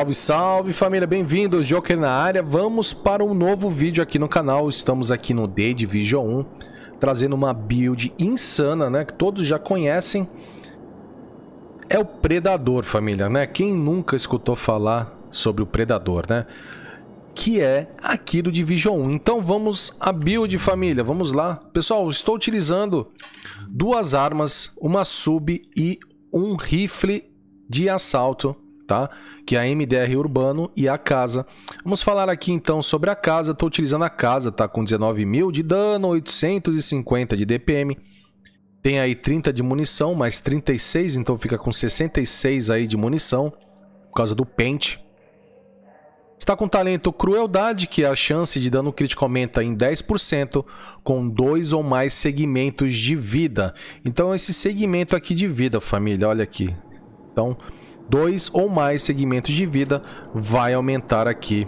Salve, salve família, bem-vindos, Joker na área. Vamos para um novo vídeo aqui no canal. Estamos aqui no The Division 1, trazendo uma build insana, né? Que todos já conhecem. É o Predador, família, né? Quem nunca escutou falar sobre o Predador, né? Que é aqui do Division 1. Então vamos à build, família, vamos lá. Pessoal, estou utilizando duas armas, uma sub e um rifle de assalto tá? Que é a MDR Urbano e a Casa. Vamos falar aqui então sobre a Casa. Estou utilizando a Casa, tá? Com 19 mil de dano, 850 de DPM. Tem aí 30 de munição, mais 36, então fica com 66 aí de munição. Por causa do pente. Está com talento Crueldade, que é a chance de dano crítico aumenta em 10% com dois ou mais segmentos de vida. Então, esse segmento aqui de vida, família, olha aqui. Então, dois ou mais segmentos de vida, vai aumentar aqui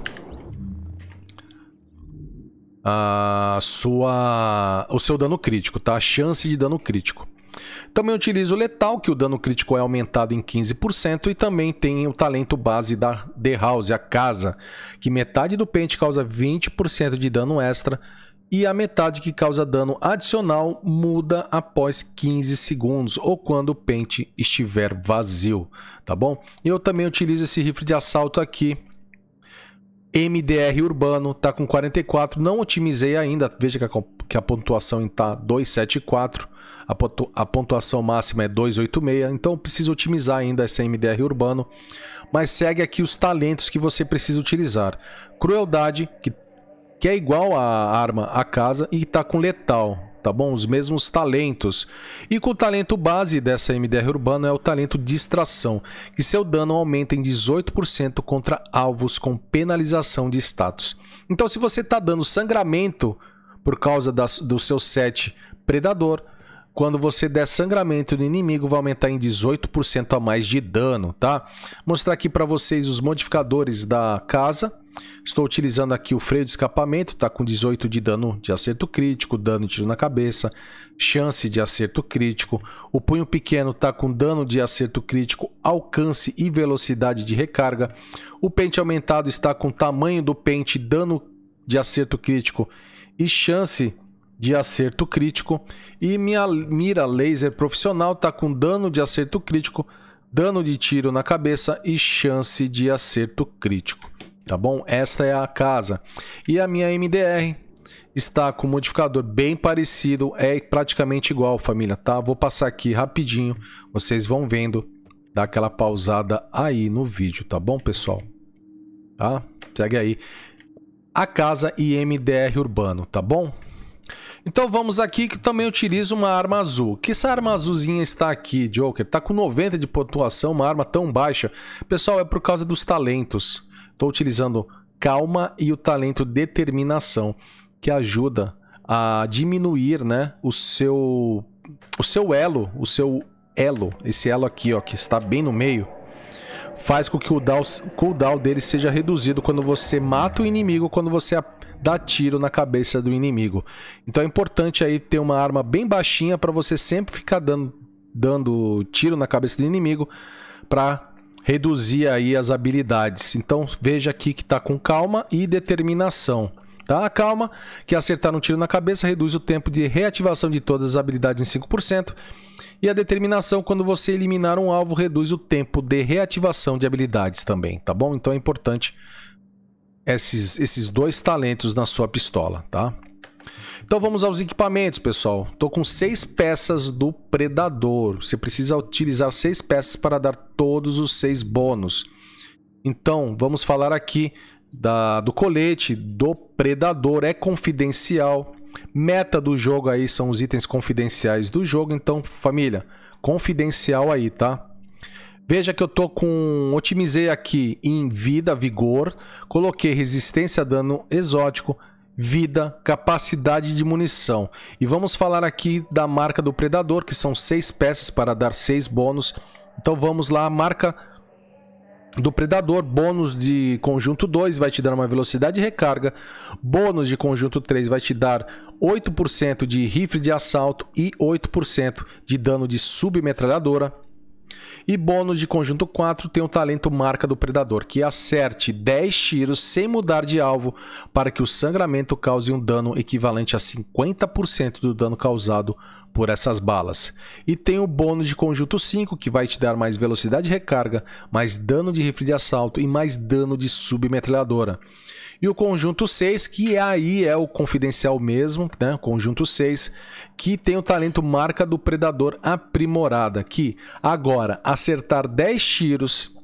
a sua, o seu dano crítico, tá? A chance de dano crítico. Também utiliza o letal, que o dano crítico é aumentado em 15%, e também tem o talento base da The House, a casa, que metade do pente causa 20% de dano extra e a metade que causa dano adicional muda após 15 segundos ou quando o pente estiver vazio, tá bom? Eu também utilizo esse rifle de assalto aqui, MDR Urbano, tá com 44, não otimizei ainda, veja que a, que a pontuação está 274, a, pontu, a pontuação máxima é 286, então precisa otimizar ainda essa MDR Urbano, mas segue aqui os talentos que você precisa utilizar. Crueldade, que que é igual à arma a casa e está com letal, tá bom? Os mesmos talentos. E com o talento base dessa MDR urbana é o talento distração, que seu dano aumenta em 18% contra alvos com penalização de status. Então se você está dando sangramento por causa das, do seu set predador, quando você der sangramento no inimigo, vai aumentar em 18% a mais de dano, tá? Mostrar aqui para vocês os modificadores da casa Estou utilizando aqui o freio de escapamento, está com 18 de dano de acerto crítico, dano de tiro na cabeça, chance de acerto crítico. O punho pequeno está com dano de acerto crítico, alcance e velocidade de recarga. O pente aumentado está com tamanho do pente, dano de acerto crítico e chance de acerto crítico. E minha mira laser profissional está com dano de acerto crítico, dano de tiro na cabeça e chance de acerto crítico tá bom? Esta é a casa. E a minha MDR está com um modificador bem parecido, é praticamente igual, família, tá? Vou passar aqui rapidinho, vocês vão vendo, dá aquela pausada aí no vídeo, tá bom, pessoal? Tá? Segue aí. A casa e MDR urbano, tá bom? Então vamos aqui que também utilizo uma arma azul. Que essa arma azulzinha está aqui, Joker? Tá com 90 de pontuação, uma arma tão baixa. Pessoal, é por causa dos talentos. Estou utilizando calma e o talento determinação, que ajuda a diminuir, né, o seu o seu elo, o seu elo, esse elo aqui, ó, que está bem no meio, faz com que o down, cooldown dele seja reduzido quando você mata o inimigo, quando você dá tiro na cabeça do inimigo. Então é importante aí ter uma arma bem baixinha para você sempre ficar dando, dando tiro na cabeça do inimigo para reduzir aí as habilidades. Então veja aqui que está com calma e determinação. Tá? Calma, que acertar um tiro na cabeça reduz o tempo de reativação de todas as habilidades em 5%. E a determinação, quando você eliminar um alvo, reduz o tempo de reativação de habilidades também, tá bom? Então é importante esses, esses dois talentos na sua pistola, tá? Então vamos aos equipamentos, pessoal. Tô com seis peças do Predador. Você precisa utilizar seis peças para dar todos os seis bônus. Então, vamos falar aqui da, do colete, do Predador. É confidencial. Meta do jogo aí são os itens confidenciais do jogo. Então, família, confidencial aí, tá? Veja que eu tô com... Otimizei aqui em vida, vigor. Coloquei resistência a dano exótico, vida, capacidade de munição. E vamos falar aqui da marca do predador, que são seis peças para dar seis bônus. Então vamos lá, marca do predador, bônus de conjunto 2 vai te dar uma velocidade de recarga, bônus de conjunto 3 vai te dar 8% de rifle de assalto e 8% de dano de submetralhadora. E bônus de conjunto 4 tem o talento marca do predador, que acerte 10 tiros sem mudar de alvo para que o sangramento cause um dano equivalente a 50% do dano causado por essas balas. E tem o bônus de conjunto 5, que vai te dar mais velocidade de recarga, mais dano de rifle de assalto e mais dano de submetralhadora. E o conjunto 6, que é aí é o confidencial mesmo, né? Conjunto 6, que tem o talento marca do predador aprimorada, que agora acertar 10 tiros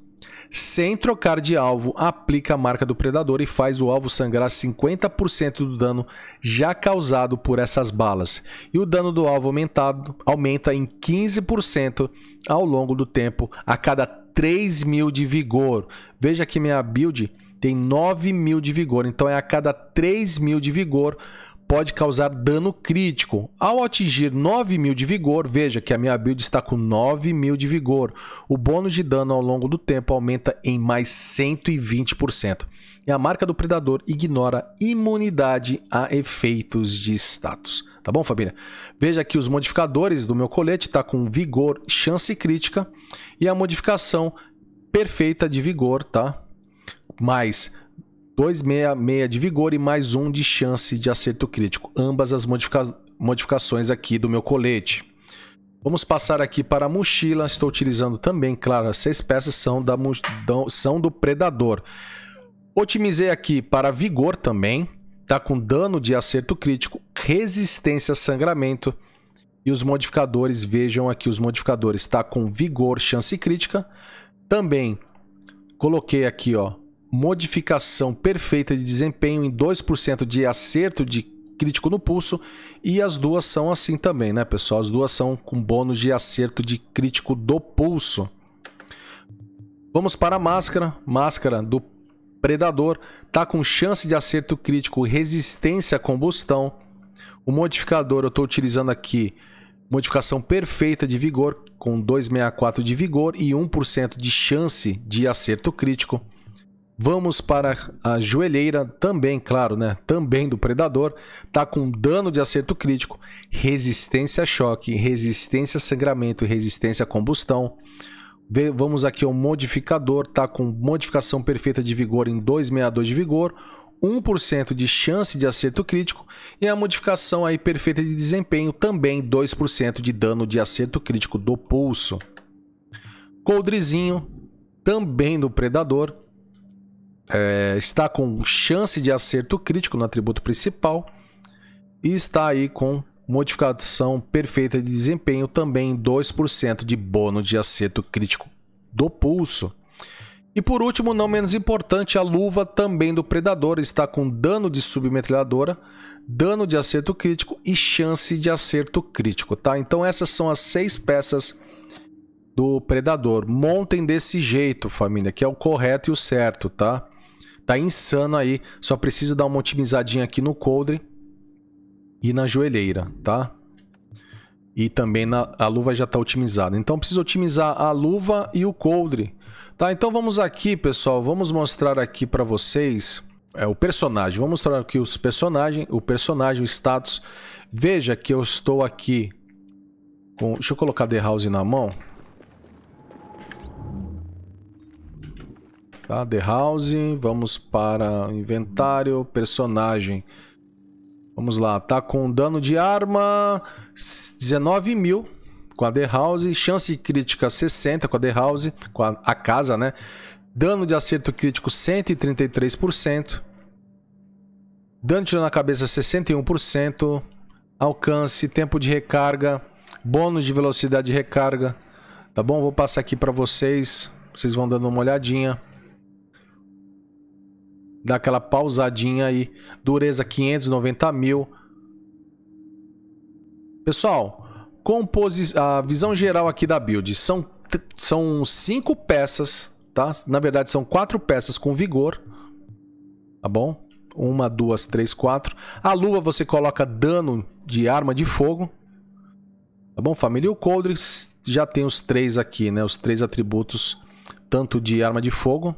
sem trocar de alvo, aplica a marca do predador e faz o alvo sangrar 50% do dano já causado por essas balas. E o dano do alvo aumentado aumenta em 15% ao longo do tempo, a cada 3 mil de vigor. Veja que minha build tem 9 mil de vigor, então é a cada 3 mil de vigor pode causar dano crítico. Ao atingir 9 mil de vigor, veja que a minha build está com 9 mil de vigor. O bônus de dano ao longo do tempo aumenta em mais 120%. E a marca do predador ignora imunidade a efeitos de status. Tá bom, família? Veja que os modificadores do meu colete está com vigor, chance crítica e a modificação perfeita de vigor, tá? Mais 266 de vigor e mais um de chance de acerto crítico. Ambas as modifica modificações aqui do meu colete. Vamos passar aqui para a mochila. Estou utilizando também, claro, as seis peças são, da, são do Predador. Otimizei aqui para vigor também. está com dano de acerto crítico, resistência a sangramento. E os modificadores, vejam aqui os modificadores. está com vigor, chance crítica. Também coloquei aqui, ó, modificação perfeita de desempenho em 2% de acerto de crítico no pulso e as duas são assim também, né, pessoal? As duas são com bônus de acerto de crítico do pulso. Vamos para a máscara, máscara do predador, tá com chance de acerto crítico, resistência à combustão. O modificador eu estou utilizando aqui modificação perfeita de vigor com 264 de vigor e 1% de chance de acerto crítico. Vamos para a joelheira, também, claro, né? Também do predador. Tá com dano de acerto crítico, resistência a choque, resistência a sangramento e resistência a combustão. Vamos aqui ao modificador, tá com modificação perfeita de vigor em 262 de vigor, 1% de chance de acerto crítico e a modificação aí perfeita de desempenho também 2% de dano de acerto crítico do pulso. Coldrezinho, também do predador é, está com chance de acerto crítico no atributo principal e está aí com modificação perfeita de desempenho também 2% de bônus de acerto crítico do pulso. E por último, não menos importante, a luva também do predador está com dano de submetralhadora, dano de acerto crítico e chance de acerto crítico, tá? Então essas são as seis peças do predador. Montem desse jeito, família, que é o correto e o certo, tá? Tá insano aí. Só preciso dar uma otimizadinha aqui no coldre e na joelheira, tá? E também na, a luva já está otimizada. Então preciso otimizar a luva e o coldre. Tá, então vamos aqui, pessoal. Vamos mostrar aqui para vocês é, o personagem. vamos mostrar aqui os personagem, o personagem, o status. Veja que eu estou aqui com... Deixa eu colocar The House na mão. Tá? The House, vamos para inventário, personagem. Vamos lá, tá com dano de arma 19 mil com a The House, chance crítica 60 com a The House, com a, a casa, né? Dano de acerto crítico 133%. Dano tiro na cabeça 61%. Alcance, tempo de recarga, bônus de velocidade de recarga. Tá bom? Vou passar aqui para vocês. Vocês vão dando uma olhadinha. Dá aquela pausadinha aí. Dureza 590 mil. Pessoal, composi a visão geral aqui da build. São, são cinco peças, tá? Na verdade, são quatro peças com vigor. Tá bom? Uma, duas, três, quatro. A luva você coloca dano de arma de fogo. Tá bom, família? E o Coldre já tem os três aqui, né? Os três atributos, tanto de arma de fogo,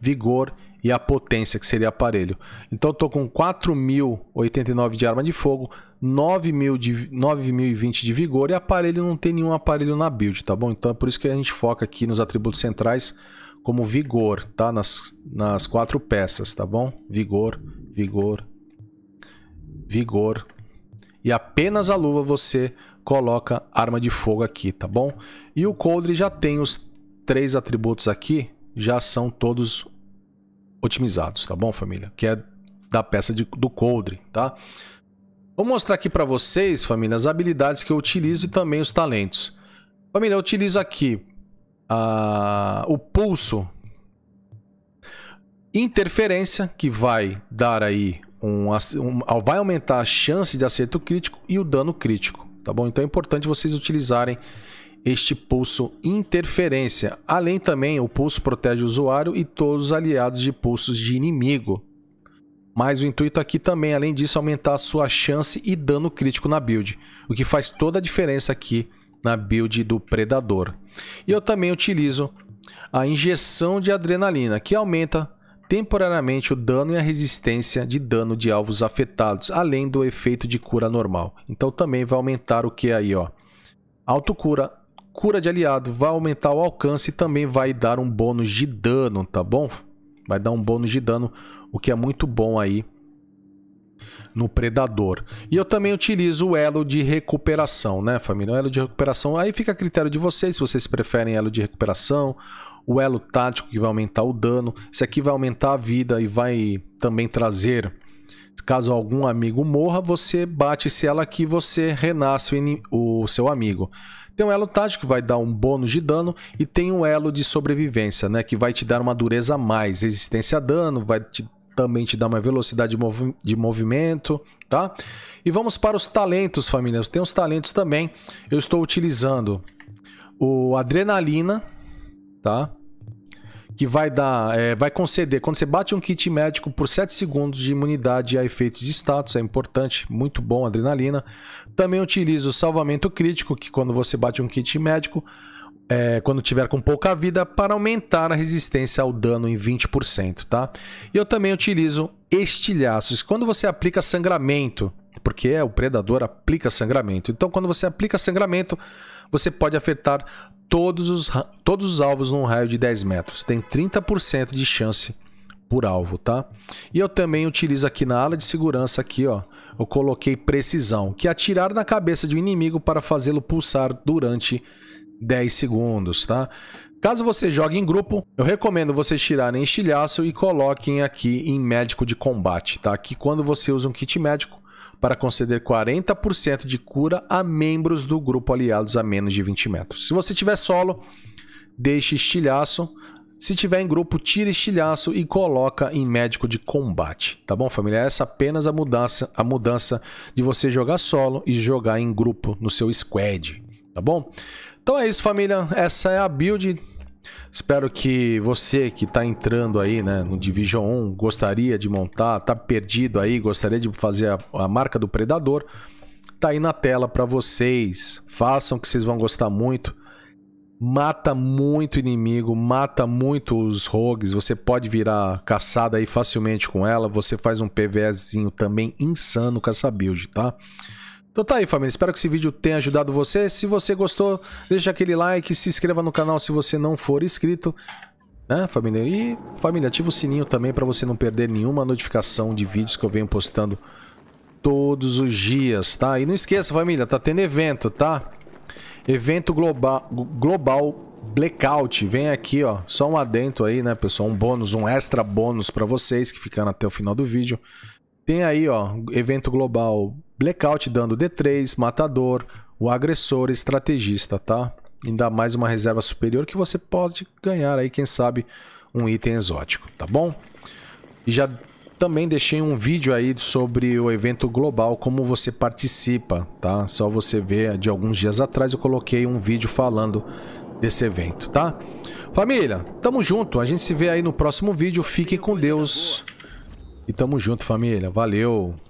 vigor e a potência, que seria aparelho. Então eu tô com 4.089 de arma de fogo, 9.020 de, 9 de vigor e aparelho não tem nenhum aparelho na build, tá bom? Então é por isso que a gente foca aqui nos atributos centrais como vigor, tá? Nas, nas quatro peças, tá bom? Vigor, vigor, vigor. E apenas a luva você coloca arma de fogo aqui, tá bom? E o Coldre já tem os três atributos aqui, já são todos otimizados, tá bom, família? Que é da peça de, do coldre, tá? Vou mostrar aqui para vocês, família, as habilidades que eu utilizo e também os talentos. Família, eu utilizo aqui o pulso interferência, que vai dar aí um, um, vai aumentar a chance de acerto crítico e o dano crítico, tá bom? Então é importante vocês utilizarem este pulso interferência. Além também, o pulso protege o usuário e todos os aliados de pulsos de inimigo. Mas o intuito aqui também, além disso, é aumentar a sua chance e dano crítico na build, o que faz toda a diferença aqui na build do predador. E eu também utilizo a injeção de adrenalina, que aumenta temporariamente o dano e a resistência de dano de alvos afetados, além do efeito de cura normal. Então também vai aumentar o que aí, ó? Autocura cura de aliado, vai aumentar o alcance e também vai dar um bônus de dano, tá bom? Vai dar um bônus de dano, o que é muito bom aí no predador. E eu também utilizo o elo de recuperação, né, família? O elo de recuperação, aí fica a critério de vocês, se vocês preferem elo de recuperação, o elo tático que vai aumentar o dano. Esse aqui vai aumentar a vida e vai também trazer Caso algum amigo morra, você bate se ela aqui você renasce o, o seu amigo. Tem um elo tático que vai dar um bônus de dano e tem um elo de sobrevivência, né? Que vai te dar uma dureza a mais, resistência a dano, vai te, também te dar uma velocidade de, movi de movimento, tá? E vamos para os talentos, família. Tem os talentos também. Eu estou utilizando o Adrenalina, tá? que vai dar, é, vai conceder. Quando você bate um kit médico por 7 segundos de imunidade a efeitos de status, é importante, muito bom, adrenalina. Também utiliza o salvamento crítico, que quando você bate um kit médico, é, quando tiver com pouca vida, para aumentar a resistência ao dano em 20%, tá? E eu também utilizo estilhaços. Quando você aplica sangramento, porque é, o predador aplica sangramento. Então, quando você aplica sangramento, você pode afetar todos os, todos os alvos num raio de 10 metros. Tem 30% de chance por alvo, tá? E eu também utilizo aqui na ala de segurança aqui, ó, eu coloquei precisão, que é atirar na cabeça de um inimigo para fazê-lo pulsar durante 10 segundos, tá? Caso você jogue em grupo, eu recomendo vocês tirarem estilhaço e coloquem aqui em médico de combate, tá? Que quando você usa um kit médico, para conceder 40% de cura a membros do grupo aliados a menos de 20 metros. Se você tiver solo, deixe estilhaço. Se tiver em grupo, tira estilhaço e coloca em médico de combate, tá bom, família? Essa é apenas a mudança, a mudança de você jogar solo e jogar em grupo no seu squad, tá bom? Então é isso, família. Essa é a build Espero que você que está entrando aí né, no Division 1 gostaria de montar, está perdido aí, gostaria de fazer a, a marca do Predador, tá aí na tela para vocês. Façam que vocês vão gostar muito. Mata muito inimigo, mata muito os rogues. Você pode virar caçada aí facilmente com ela. Você faz um PVzinho também insano com essa build, tá? Então tá aí, família. Espero que esse vídeo tenha ajudado você. Se você gostou, deixa aquele like, se inscreva no canal se você não for inscrito. Né, família? E, família, ativa o sininho também para você não perder nenhuma notificação de vídeos que eu venho postando todos os dias, tá? E não esqueça, família, tá tendo evento, tá? Evento global, global Blackout. Vem aqui, ó. Só um adento aí, né, pessoal? Um bônus, um extra bônus para vocês que ficaram até o final do vídeo. Tem aí, ó, evento global Blackout dando D3, matador, o agressor, estrategista, tá? Ainda mais uma reserva superior que você pode ganhar aí, quem sabe, um item exótico, tá bom? E já também deixei um vídeo aí sobre o evento global, como você participa, tá? Só você ver, é de alguns dias atrás eu coloquei um vídeo falando desse evento, tá? Família, tamo junto, a gente se vê aí no próximo vídeo, fique com Deus. E tamo junto, família, valeu!